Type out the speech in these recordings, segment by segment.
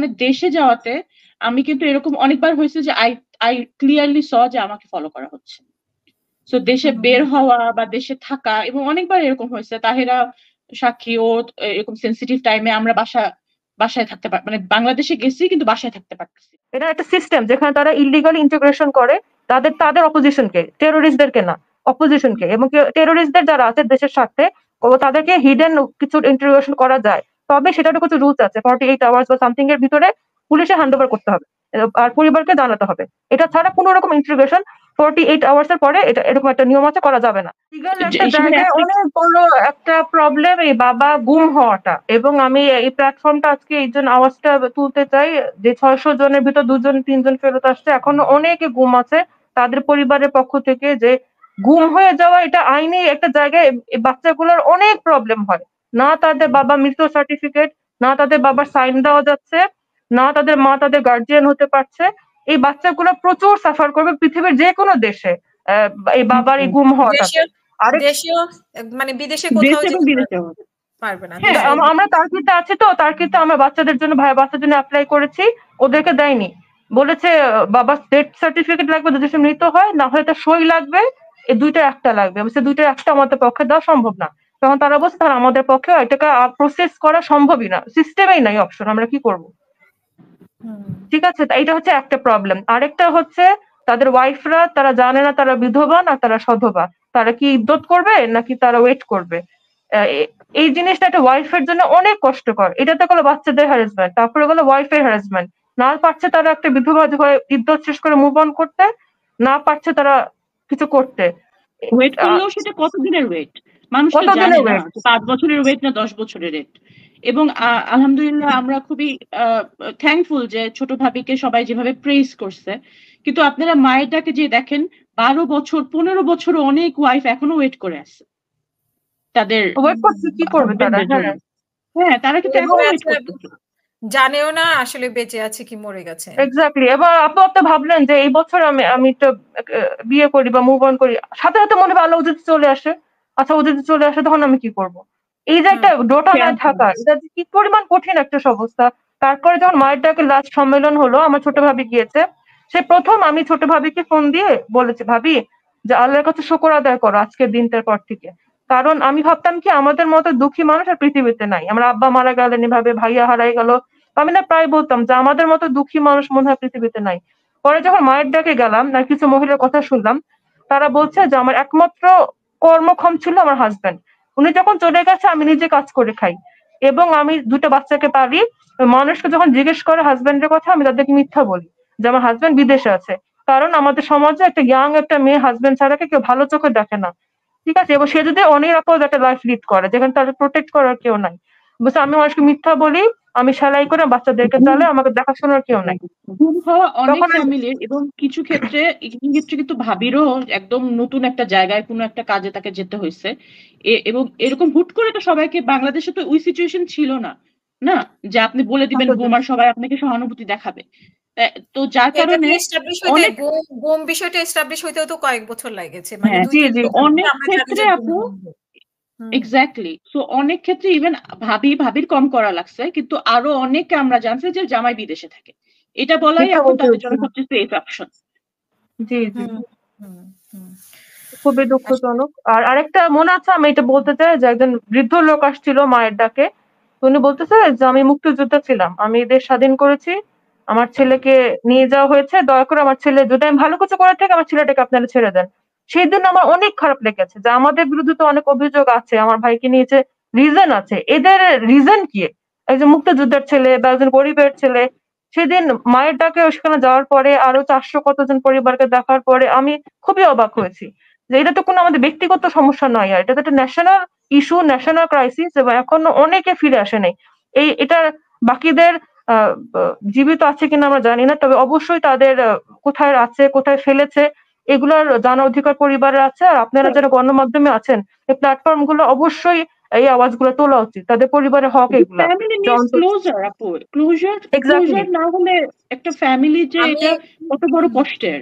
মানে দেশে যাওয়াতে আমি কিন্তু এরকম অনেকবার হয়েছে যে আই আই ক্লিয়ারলি স যে আমাকে ফলো করা হচ্ছে তো দেশে বের হওয়া বা দেশে থাকা এবং অনেকবার এরকম হয়েছে তাহেরা সাক্ষী ও এরকম সেন্সিটিভ টাইমে আমরা বাসা বাসায় থাকতে পার মানে বাংলাদেশে গেছি কিন্তু বাসায় থাকতে পারতেছি এটা একটা সিস্টেম যেখানে তারা ইলিগাল ইন্টিগ্রেশন করে তাদের তাদের অপোজিশনকে টেরোরিস্টদেরকে না অপোজিশনকে এবং টেরোরিস্টদের যারা আছে দেশের স্বার্থে তাদেরকে হিডেন কিছু ইন্টিগ্রেশন করা যায় তবে সেটারও কিছু রুলস আছে ফর্টি এইট আওয়ার্স বা সামথিং এর ভিতরে পুলিশে হ্যান্ড ওভার করতে হবে আর পরিবারকে জানাতে হবে এটা ছাড়া কোনো রকম ইন্টিগ্রেশন ফর্টি এইট আওয়ার্স এর পরে এটা এরকম একটা নিয়ম আছে করা যাবে না অনেক বড় একটা প্রবলেম এই বাবা গুম হওয়াটা এবং আমি এই প্ল্যাটফর্মটা আজকে এই জন্য আওয়াজটা তুলতে চাই যে ছয়শো জনের ভিতর দুজন তিনজন ফেরত আসছে এখনো অনেকে গুম আছে তাদের পরিবারের পক্ষ থেকে যে গুম হয়ে যাওয়া এটা আইনি একটা জায়গায় বাচ্চাগুলোর অনেক প্রবলেম হয় না তাদের বাবা মৃত সার্টিফিকেট না তাদের বাবার সাইন দেওয়া যাচ্ছে না তাদের মা তাদের গার্জিয়ান হতে পারছে এই বাচ্চাগুলো প্রচুর সাফার করবে পৃথিবীর যে কোনো দেশে এই বাবার এই গুম হওয়াটা মানে হ্যাঁ, আমরা তার্কিতে আছে তো তার্কিতে আমরা বাচ্চাদের জন্য ভাই বাচ্চার জন্য অ্যাপ্লাই করেছি ওদেরকে দেয়নি বলেছে বাবা ডেথ সার্টিফিকেট লাগবে যদি সে মৃত হয় না হলে তার সই লাগবে এই দুইটা একটা লাগবে দুইটা একটা আমাদের পক্ষে দেওয়া সম্ভব না তখন তারা বলছে তাহলে আমাদের পক্ষে এটাকে প্রসেস করা সম্ভবই না সিস্টেমেই নাই অপশন আমরা কি করব ঠিক আছে এটা হচ্ছে একটা প্রবলেম আরেকটা হচ্ছে তাদের ওয়াইফরা তারা জানে না তারা বিধবা না তারা সধবা তারা কি ইদ্যত করবে নাকি তারা ওয়েট করবে এই জিনিসটা একটা ওয়াইফের জন্য অনেক কষ্টকর এটা তো গেলো বাচ্চাদের হ্যারাসমেন্ট তারপরে গেলো ওয়াইফের হ্যারাসমেন্ট না পারছে তারা একটা বিধবা ইদ্যত শেষ করে মুভ অন করতে না পারছে তারা কিছু করতে ওয়েট করলেও সেটা কতদিনের ওয়েট মানুষ জানে না পাঁচ বছরের ওয়েট না দশ বছরের রেট এবং আলহামদুলিল্লাহ আমরা খুবই থ্যাংকফুল যে ছোট ভাবিকে সবাই যেভাবে প্রেস করছে কিন্তু আপনারা মায়েরটাকে যে দেখেন বারো বছর পনেরো বছর অনেক ওয়াইফ এখনো ওয়েট করে আছে তাদের কি করবে তারা হ্যাঁ, হ্যাঁ।, হ্যাঁ তারা কিন্তু জানেও না আসলে বেঁচে আছে কি মরে গেছে এক্স্যাক্টলি এবার আপু আপনি ভাবলেন যে এই বছর আমি আমি তো বিয়ে করি বা মুভ অন করি সাথে সাথে মনে ভালো উচিত চলে আসে আচ্ছা ও যদি চলে আসে তখন আমি কি করব এই যে একটা দোটানায় থাকা এটা কি পরিমাণ কঠিন একটা অবস্থা তারপরে যখন মায়ের ডাকে লাস্ট সম্মেলন হলো আমার ছোট ভাবি গিয়েছে সে প্রথম আমি ছোট ভাবিকে ফোন দিয়ে বলেছি ভাবি যে আল্লাহর কাছে শোকর আদায় করো আজকের দিনটার পর থেকে কারণ আমি ভাবতাম কি আমাদের মতো দুঃখী মানুষ আর পৃথিবীতে নাই আমার আব্বা মারা গেলেন এভাবে ভাইয়া হারাই গেল আমি না প্রায় বলতাম যে আমাদের মতো দুঃখী মানুষ মনে হয় পৃথিবীতে নাই পরে যখন মায়ের ডাকে গেলাম না কিছু মহিলার কথা শুনলাম তারা বলছে যে আমার একমাত্র কর্মক্ষম ছিল আমার হাজব্যান্ড উনি যখন চলে গেছে আমি নিজে কাজ করে খাই এবং আমি দুটো বাচ্চাকে পারি মানুষকে যখন জিজ্ঞেস করে হাজব্যান্ডের কথা আমি তাদেরকে মিথ্যা বলি যে আমার হাজব্যান্ড বিদেশে আছে কারণ আমাদের সমাজে একটা ইয়াং একটা মেয়ে হাজব্যান্ড ছাড়াকে কেউ ভালো চোখে দেখে না ঠিক আছে এবং সে যদি অনেক রকম একটা লাইফ লিড করে যেখানে তাদের প্রোটেক্ট করার কেউ নাই বুঝছে আমি মানুষকে মিথ্যা বলি আমি সেলাই করে বাচ্চাদেরকে চলে আমাকে দেখাশোনার কেউ নাই ফ্যামিলির এবং কিছু ক্ষেত্রে কিছু কিন্তু ভাবিরও একদম নতুন একটা জায়গায় কোনো একটা কাজে তাকে যেতে হয়েছে এবং এরকম হুট করে তো সবাইকে বাংলাদেশে তো ওই সিচুয়েশন ছিল না না যে আপনি বলে দিবেন আচ্ছা, আচ্ছা। বোমার সবাই আপনাকে সহানুভূতি দেখাবে তো যার কারণে বোম বিষয়টা এস্টাবলিশ হইতেও তো কয়েক বছর লাগেছে মানে হ্যাঁ, অনেক ক্ষেত্রে আপু এক্স্যাক্টলি সো অনেক ক্ষেত্রে ইভেন ভাবি ভাবির কম করা লাগছে কিন্তু আরো অনেকে আমরা জানছি যে জামাই বিদেশে থাকে এটা বলাই এখন তাদের জন্য সবচেয়ে সেফ অপশন জি জি খুবই দুঃখজনক আর আরেকটা মনে আছে আমি এটা বলতে চাই যে একজন বৃদ্ধ লোক আসছিল মায়ের ডাকে উনি বলতেছে যে আমি মুক্তিযুদ্ধ ছিলাম আমি এদের স্বাধীন করেছি আমার ছেলেকে নিয়ে যাওয়া হয়েছে দয়া করে আমার ছেলে যদি আমি ভালো কিছু করার থেকে আমার ছেলেটাকে আপনারা ছেড়ে দেন সেই জন্য আমার অনেক খারাপ লেগেছে যে আমাদের বিরুদ্ধে তো অনেক অভিযোগ আছে আমার ভাইকে নিয়েছে রিজন আছে এদের রিজন কি একজন মুক্তিযোদ্ধার ছেলে বা একজন গরিবের ছেলে সেদিন মায়ের ডাকে সেখানে যাওয়ার পরে আরো চারশো কতজন পরিবারকে দেখার পরে আমি খুবই অবাক হয়েছি যে এটা তো কোনো আমাদের ব্যক্তিগত সমস্যা নয় আর এটা তো একটা ন্যাশনাল ইস্যু ন্যাশনাল ক্রাইসিস এবং এখনো অনেকে ফিরে আসে নাই এই এটা বাকিদের জীবিত আছে কিনা আমরা জানি না তবে অবশ্যই তাদের কোথায় আছে কোথায় ফেলেছে এগুলোর জানা অধিকার পরিবারের আছে আর আপনারা যারা গণমাধ্যমে আছেন এই প্ল্যাটফর্ম গুলো অবশ্যই এই আওয়াজ গুলো তোলা উচিত তাদের পরিবারের হক এগুলো ক্লোজার আপু ক্লোজার না হলে একটা ফ্যামিলি যে এটা কত বড় কষ্টের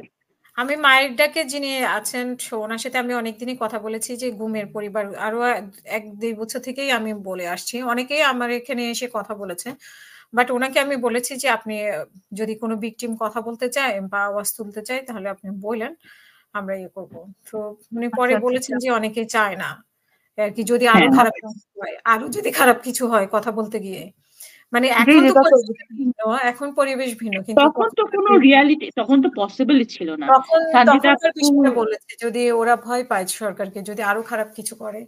আমি মায়ের ডাকে যিনি আছেন ওনার সাথে আমি অনেকদিনই কথা বলেছি যে গুমের পরিবার আরো এক দুই বছর থেকেই আমি বলে আসছি অনেকেই আমার এখানে এসে কথা বলেছে বাট ওনাকে আমি বলেছি যে আপনি যদি কোনো বিকটিম কথা বলতে চায় বা আওয়াজ তুলতে চায় তাহলে আপনি বলেন আমরা ইয়ে করবো তো উনি আচ্ছা, পরে আচ্ছা, বলেছেন আচ্ছা। যে অনেকে চায় না আর কি যদি আরো হ্যাঁ, খারাপ হয় আরো যদি খারাপ কিছু হয় কথা বলতে গিয়ে মানে এখন তো ভিন্ন এখন পরিবেশ ভিন্ন কিন্তু তখন তো কোনো রিয়ালিটি তখন তো পসিবল ছিল না তখন তখনকার বলেছে যদি ওরা ভয় পায় সরকারকে যদি আরো খারাপ কিছু করে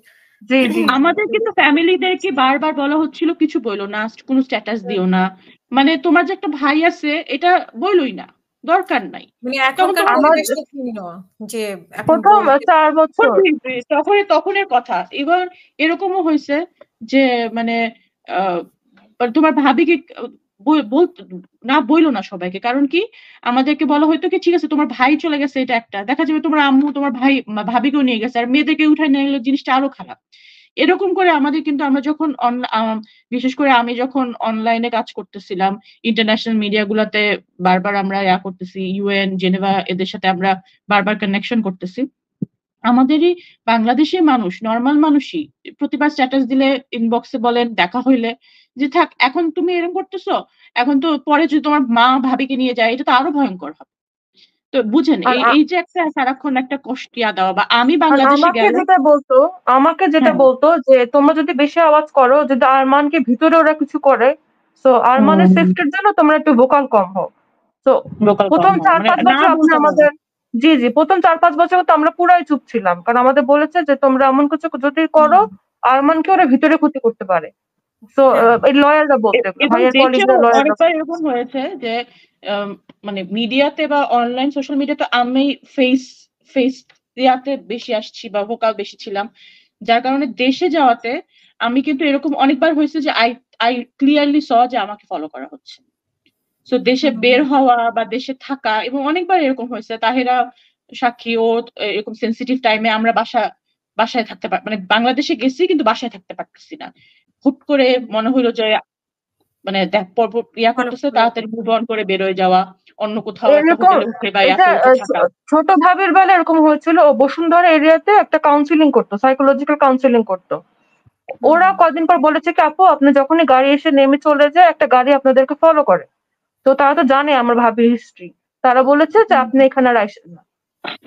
আমাদের কিন্তু ফ্যামিলিদেরকে বারবার বলা হচ্ছিল কিছু বইলো না কোনো স্ট্যাটাস দিও না মানে তোমার যে একটা ভাই আছে এটা বইলই না দরকার নাই মানে তখন হ্যাঁ, তখনের কথা এবার এরকমও হয়েছে যে মানে তোমার ভাবিকে না বইলো না সবাইকে কারণ কি আমাদেরকে বলা হয়তো কি ঠিক আছে তোমার ভাই চলে গেছে এটা একটা দেখা যাবে তোমার আম্মু তোমার ভাই ভাবিকেও নিয়ে গেছে আর মেয়েদেরকে উঠায় নিয়ে গেলে জিনিসটা আরো খারাপ এরকম করে আমাদের কিন্তু আমরা যখন বিশেষ করে আমি যখন অনলাইনে কাজ করতেছিলাম ইন্টারন্যাশনাল মিডিয়া গুলাতে বারবার আমরা ইয়া করতেছি ইউএন জেনেভা এদের সাথে আমরা বারবার কানেকশন করতেছি আমাদেরই বাংলাদেশের মানুষ নর্মাল মানুষই প্রতিবার স্ট্যাটাস দিলে ইনবক্সে বলেন দেখা হইলে যে থাক এখন তুমি এরকম করতেছো এখন তো পরে যদি তোমার মা ভাবিকে নিয়ে যায় এটা তো আরো ভয়ঙ্কর হবে তো বুঝেন এই যে একটা সারাক্ষণ একটা কষ্টিয়া দেওয়া বা আমি বাংলাদেশে গেলে যেটা বলতো আমাকে যেটা হ্যাঁ। বলতো যে তোমরা যদি বেশি আওয়াজ করো যদি আরমানকে ভিতরে ওরা কিছু করে সো আরমানের সেফটির জন্য তোমরা একটু ভোকাল কম হও তো প্রথম চার মানে পাঁচ বছর আমাদের জি জি প্রথম চার পাঁচ বছর তো আমরা পুরাই চুপ ছিলাম কারণ আমাদের বলেছে যে তোমরা এমন কিছু যদি করো আরমানকে ওরা ভিতরে ক্ষতি করতে পারে সো লয়াররা বলতে এরকম হয়েছে যে um, মানে মিডিয়াতে বা অনলাইন সোশ্যাল মিডিয়াতে আমি ফেস ফেস ইয়াতে বেশি আসছি বা ভোকাল বেশি ছিলাম যার কারণে দেশে যাওয়াতে আমি কিন্তু এরকম অনেকবার হয়েছে যে আই আই ক্লিয়ারলি স যে আমাকে ফলো করা হচ্ছে তো দেশে বের হওয়া বা দেশে থাকা এবং অনেকবার এরকম হয়েছে তাহেরা সাক্ষী ও এরকম সেন্সিটিভ টাইমে আমরা বাসা বাসায় থাকতে পার মানে বাংলাদেশে গেছি কিন্তু বাসায় থাকতে পারতেছি না হুট করে মনে হইলো যে মানে ইয়া মানে করতেছে তাড়াতাড়ি মুভ অন করে বেরোয় যাওয়া অন্য কোথাও ছোট ভাবের বেলা এরকম হয়েছিল বসুন্ধরা এরিয়াতে একটা কাউন্সিলিং করতো সাইকোলজিক্যাল কাউন্সিলিং করতো ওরা কদিন পর বলেছে কি আপু আপনি যখনই গাড়ি এসে নেমে চলে যায় একটা গাড়ি আপনাদেরকে ফলো করে তো তারা তো জানে আমার ভাবির হিস্ট্রি তারা বলেছে যে আপনি এখানে আর আসেন না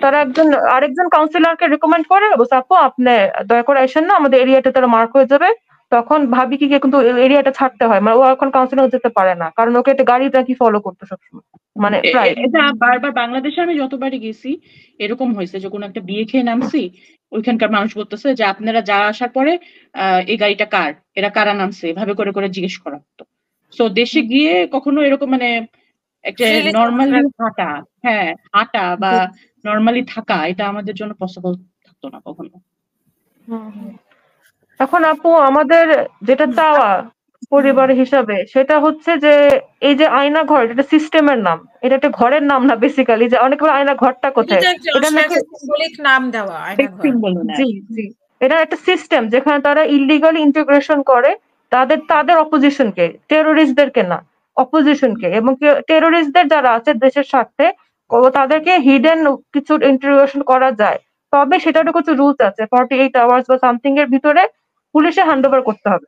তারা একজন আরেকজন কাউন্সিলরকে রেকমেন্ড করে আপু আপনি দয়া করে আসেন না আমাদের এরিয়াটা তারা মার্ক হয়ে যাবে তখন ভাবি কি কিন্তু এরিয়াটা ছাড়তে হয় মানে ও এখন কাউন্সিলিং যেতে পারে না কারণ ওকে একটা গাড়িটা কি ফলো করতে সবসময় মানে এটা বারবার বাংলাদেশে আমি যতবারই গেছি এরকম হয়েছে যে কোনো একটা বিয়ে খেয়ে নামছি ওইখানকার মানুষ বলতেছে যে আপনারা যা আসার পরে এই গাড়িটা কার এরা কারা নামছে এভাবে করে করে জিজ্ঞেস করা হতো তো দেশে গিয়ে কখনো এরকম মানে একটা নর্মালি হাঁটা হ্যাঁ হাঁটা বা নর্মালি থাকা এটা আমাদের জন্য পসিবল থাকতো না কখনো এখন আপু আমাদের যেটা চাওয়া পরিবার হিসাবে সেটা হচ্ছে যে এই যে আয়না ঘর এটা সিস্টেমের নাম এটা একটা ঘরের নাম না বেসিক্যালি যে অনেক আয়না ঘরটা কোথায় এটা নাকি সিম্বলিক নাম দেওয়া জি জি এটা একটা সিস্টেম যেখানে তারা ইলিগাল ইন্টিগ্রেশন করে তাদের তাদের অপোজিশনকে টেরোরিস্টদেরকে না অপোজিশনকে এবং টেরোরিস্টদের যারা আছে দেশের স্বার্থে তাদেরকে হিডেন কিছু ইন্টিগ্রেশন করা যায় তবে সেটারও কিছু রুলস আছে ফর্টি এইট আওয়ার্স বা সামথিং এর ভিতরে পুলিশে হ্যান্ড ওভার করতে হবে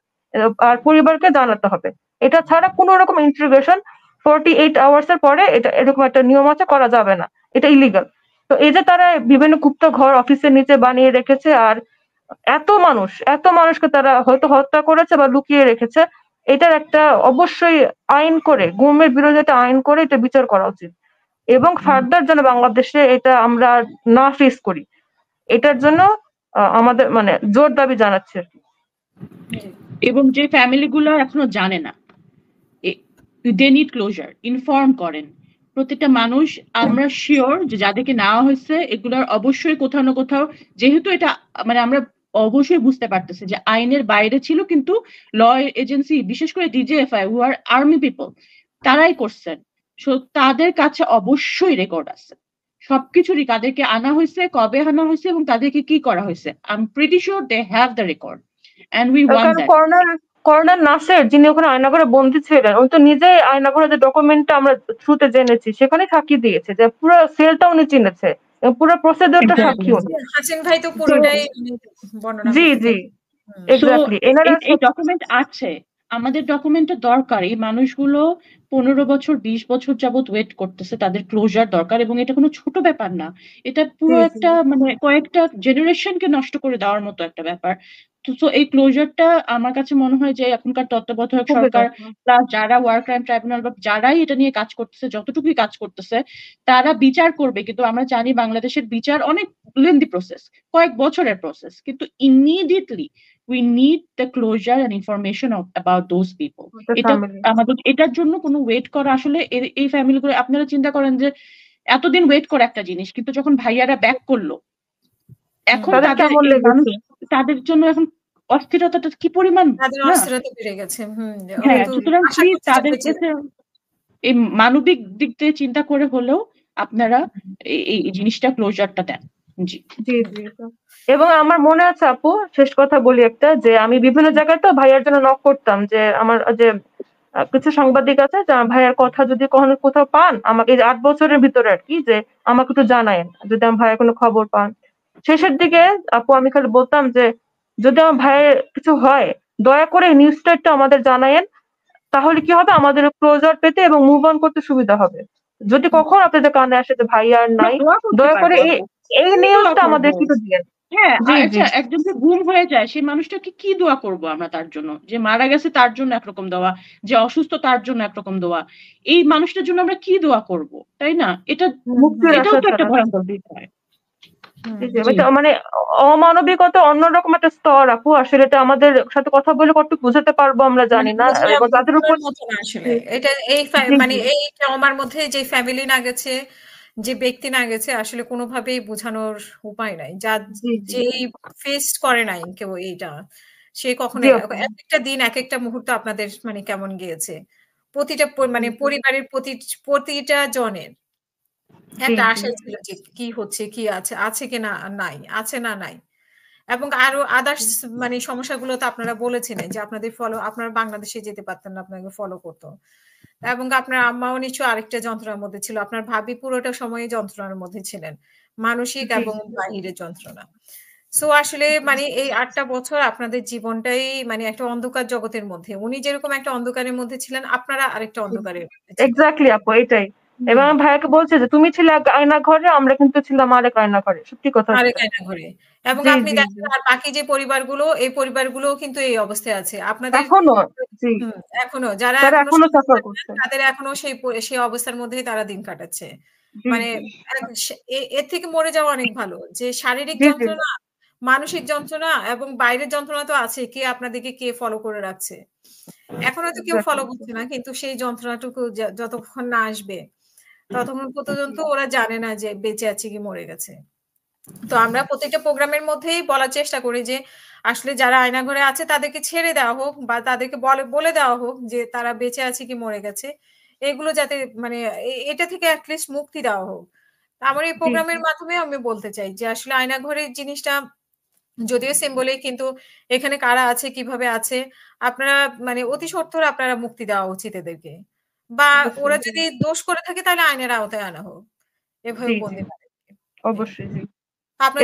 আর পরিবারকে জানাতে হবে এটা ছাড়া কোনো রকম ইন্টিগ্রেশন ফর্টি এইট আওয়ার্স এর পরে এটা এরকম একটা নিয়ম আছে করা যাবে না এটা ইলিগাল তো এই যে তারা বিভিন্ন গুপ্ত ঘর অফিসের নিচে বানিয়ে রেখেছে আর এত মানুষ এত মানুষকে তারা হয়তো হত্যা করেছে বা লুকিয়ে রেখেছে এটার একটা অবশ্যই আইন করে গুমের বিরোধে একটা আইন করে এটা বিচার করা উচিত এবং ফার্দার যেন বাংলাদেশে এটা আমরা না ফেস করি এটার জন্য আমাদের মানে জোর দাবি জানাচ্ছে আর কি এবং যে ফ্যামিলিগুলো এখনো জানে না দে নিড ক্লোজার ইনফর্ম করেন প্রত্যেকটা মানুষ আমরা শিওর যে যাদেরকে নেওয়া হয়েছে এগুলার অবশ্যই কোথাও না কোথাও যেহেতু এটা মানে আমরা অবশ্যই বুঝতে পারতেছে যে আইনের বাইরে ছিল কিন্তু ল এজেন্সি বিশেষ করে DGFI who are army people তারাই করছেন সো তাদের কাছে অবশ্যই রেকর্ড আছে সবকিছুরই তাদেরকে আনা হয়েছে কবে আনা হয়েছে এবং তাদেরকে কি করা হয়েছে I am pretty sure they have the record and we want that corner করোনার নাসের যিনি ওখানে আয়নাগরে বন্দী ছিলেন উনি তো নিজে আয়নাগরে যে ডকুমেন্টটা আমরা থ্রুতে জেনেছি সেখানে সাক্ষী দিয়েছে যে পুরো সেলটা উনি চিনেছে পুরো প্রসিডিওরটা সাক্ষী উনি হ্যাঁ, হাসিন ভাই তো পুরোটাই মানে বর্ণনা জি জি এক্স্যাক্টলি এনার এই ডকুমেন্ট আছে আমাদের ডকুমেন্টটা দরকার এই মানুষগুলো পনেরো বছর বিশ বছর যাবত ওয়েট করতেছে তাদের ক্লোজার দরকার এবং এটা কোনো ছোট ব্যাপার না এটা পুরো একটা মানে কয়েকটা জেনারেশনকে নষ্ট করে দেওয়ার মতো একটা ব্যাপার তো এই ক্লোজারটা আমার কাছে মনে হয় যে এখনকার তত্ত্বাবধায়ক সরকার প্লাস যারা ওয়ার ক্রাইম ট্রাইব্যুনাল বা যারাই এটা নিয়ে কাজ করতেছে যতটুকুই কাজ করতেছে তারা বিচার করবে কিন্তু আমরা জানি বাংলাদেশের বিচার অনেক লেন্দি প্রসেস কয়েক বছরের প্রসেস কিন্তু immediately we need the closure and information about those people এটা আমাদের এটার জন্য কোনো ওয়েট করা আসলে এই ফ্যামিলিগুলো আপনারা চিন্তা করেন যে এতদিন ওয়েট করে একটা জিনিস কিন্তু যখন ভাইয়ারা ব্যাক করলো এখন তাদের জন্য এখন অস্থিরতাটা কি পরিমাণ হ্যাঁ, সুতরাং তাদের এই মানবিক দিক দিয়ে চিন্তা করে হলেও আপনারা এই জিনিসটা ক্লোজারটা দেন জি এবং আমার মনে আছে আপু শেষ কথা বলি একটা যে আমি বিভিন্ন জায়গায় তো ভাইয়ার জন্য নক করতাম যে আমার যে কিছু সাংবাদিক আছে যা ভাইয়ার কথা যদি কখনো কোথাও পান আমাকে এই আট বছরের ভিতরে আর কি যে আমাকে একটু জানায় যদি আমার ভাইয়ের কোনো খবর পান শেষের দিকে আপু আমি খালি বলতাম যে যদি আমার ভাইয়ের কিছু হয় দয়া করে নিউজটা একটু আমাদের জানায়েন তাহলে কি হবে আমাদের ক্লোজার পেতে এবং মুভ অন করতে সুবিধা হবে যদি কখন আপনাদের কানে আসে যে ভাই আর নাই দয়া করে এই নিউজটা আমাদের কিছু দিয়েন হ্যাঁ আচ্ছা একজন যে গুম হয়ে যায় সেই মানুষটাকে কি দোয়া করব আমরা তার জন্য যে মারা গেছে তার জন্য একরকম দোয়া যে অসুস্থ তার জন্য একরকম দোয়া এই মানুষটার জন্য আমরা কি দোয়া করব তাই না এটা এটাও তো একটা ভয়ঙ্কর বিষয় মানে, মানে অমানবিকতা অন্যরকম একটা স্তর আপু আসলে এটা আমাদের সাথে কথা বলে কত বুঝাতে পারবো আমরা মানে জানি না তাদের উপর আসলে এটা এই মানে এই আমার মধ্যে যে ফ্যামিলি না গেছে যে ব্যক্তি না গেছে আসলে কোনোভাবেই বোঝানোর উপায় নাই যা যে ফেস করে নাই কেউ এইটা সে কখনো এক একটা দিন এক একটা মুহূর্ত আপনাদের মানে কেমন গিয়েছে প্রতিটা মানে পরিবারের প্রতি প্রতিটা জনের একটা হ্যাঁ, আশা ছিল যে কি হচ্ছে কি আছে আছে কি না নাই আছে না নাই এবং আরো আদার্স মানে সমস্যাগুলো তো আপনারা বলেছেন যে আপনাদের ফলো আপনারা বাংলাদেশে যেতে পারতেন না আপনাকে ফলো করতো এবং আপনার আম্মাও নিশ্চয় আরেকটা যন্ত্রণার মধ্যে ছিল আপনার ভাবি পুরোটা সময়ে যন্ত্রণার মধ্যে ছিলেন মানসিক এবং বাহিরের যন্ত্রণা সো আসলে মানে এই আটটা বছর আপনাদের জীবনটাই মানে একটা অন্ধকার জগতের মধ্যে উনি যেরকম একটা অন্ধকারের মধ্যে ছিলেন আপনারা আরেকটা অন্ধকারের এক্স্যাক্টলি আপু এটাই এবং ভাইয়াকে বলছে যে তুমি ছিলে আয়না ঘরে আমরা কিন্তু ছিলাম আরেক আয়না ঘরে সত্যি কথা আরেক আয়না ঘরে এবং আপনি দেখেন আর বাকি যে পরিবারগুলো এই পরিবারগুলো কিন্তু এই অবস্থায় আছে আপনাদের এখনো এখনো যারা এখনো সফর করছে তাদের এখনো সেই সেই অবস্থার মধ্যেই তারা দিন কাটাচ্ছে মানে এর থেকে মরে যাওয়া অনেক ভালো যে শারীরিক যন্ত্রণা মানসিক যন্ত্রণা এবং বাইরের যন্ত্রণা তো আছে কে আপনাদেরকে কে ফলো করে রাখছে এখনো তো কেউ ফলো করছে না কিন্তু সেই যন্ত্রণাটুকু যতক্ষণ না আসবে ততক্ষণ পর্যন্ত ওরা জানে না যে বেঁচে আছে কি মরে গেছে তো আমরা প্রত্যেকটা প্রোগ্রামের মধ্যেই বলার চেষ্টা করি যে আসলে যারা আয়না ঘরে আছে তাদেরকে ছেড়ে দেওয়া হোক বা তাদেরকে বলে বলে দেওয়া হোক যে তারা বেঁচে আছে কি মরে গেছে এগুলো যাতে মানে এটা থেকে অ্যাটলিস্ট মুক্তি দেওয়া হোক আমার এই প্রোগ্রামের মাধ্যমে আমি বলতে চাই যে আসলে আয়না ঘরের জিনিসটা যদিও সিম্বলে কিন্তু এখানে কারা আছে কিভাবে আছে আপনারা মানে অতি সত্তর আপনারা মুক্তি দেওয়া উচিত এদেরকে বা ওরা যদি দোষ করে থাকে তাহলে আইনের আওতায় আনা হোক এভাবে বলতে পারে অবশ্যই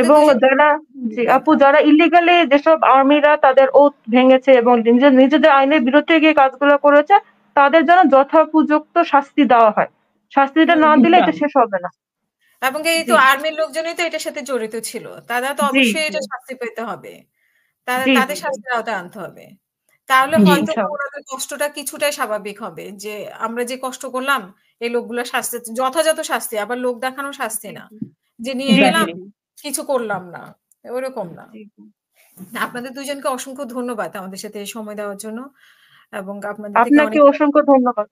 এবং যারা জি আপু যারা ইলিগালি যেসব আর্মিরা তাদের ওথ ভেঙেছে এবং নিজেদের আইনের বিরুদ্ধে গিয়ে কাজগুলো করেছে তাদের যেন যথাপযুক্ত শাস্তি দেওয়া হয় শাস্তিটা না দিলে এটা শেষ হবে না এবং এই তো আর্মির লোকজনই তো এটার সাথে জড়িত ছিল তারা তো অবশ্যই এটা শাস্তি পেতে হবে তাদের শাস্তির আওতায় আনতে হবে তাহলে হয়তো ওনাদের কষ্টটা কিছুটাই স্বাভাবিক হবে যে আমরা যে কষ্ট করলাম এই লোকগুলা শাস্তি যথাযথ শাস্তি আবার লোক দেখানো শাস্তি না যে নিয়ে গেলাম কিছু করলাম না ওরকম না আপনাদের দুজনকে অসংখ্য ধন্যবাদ আমাদের সাথে সময় দেওয়ার জন্য এবং আপনাদের আপনাকে অসংখ্য ধন্যবাদ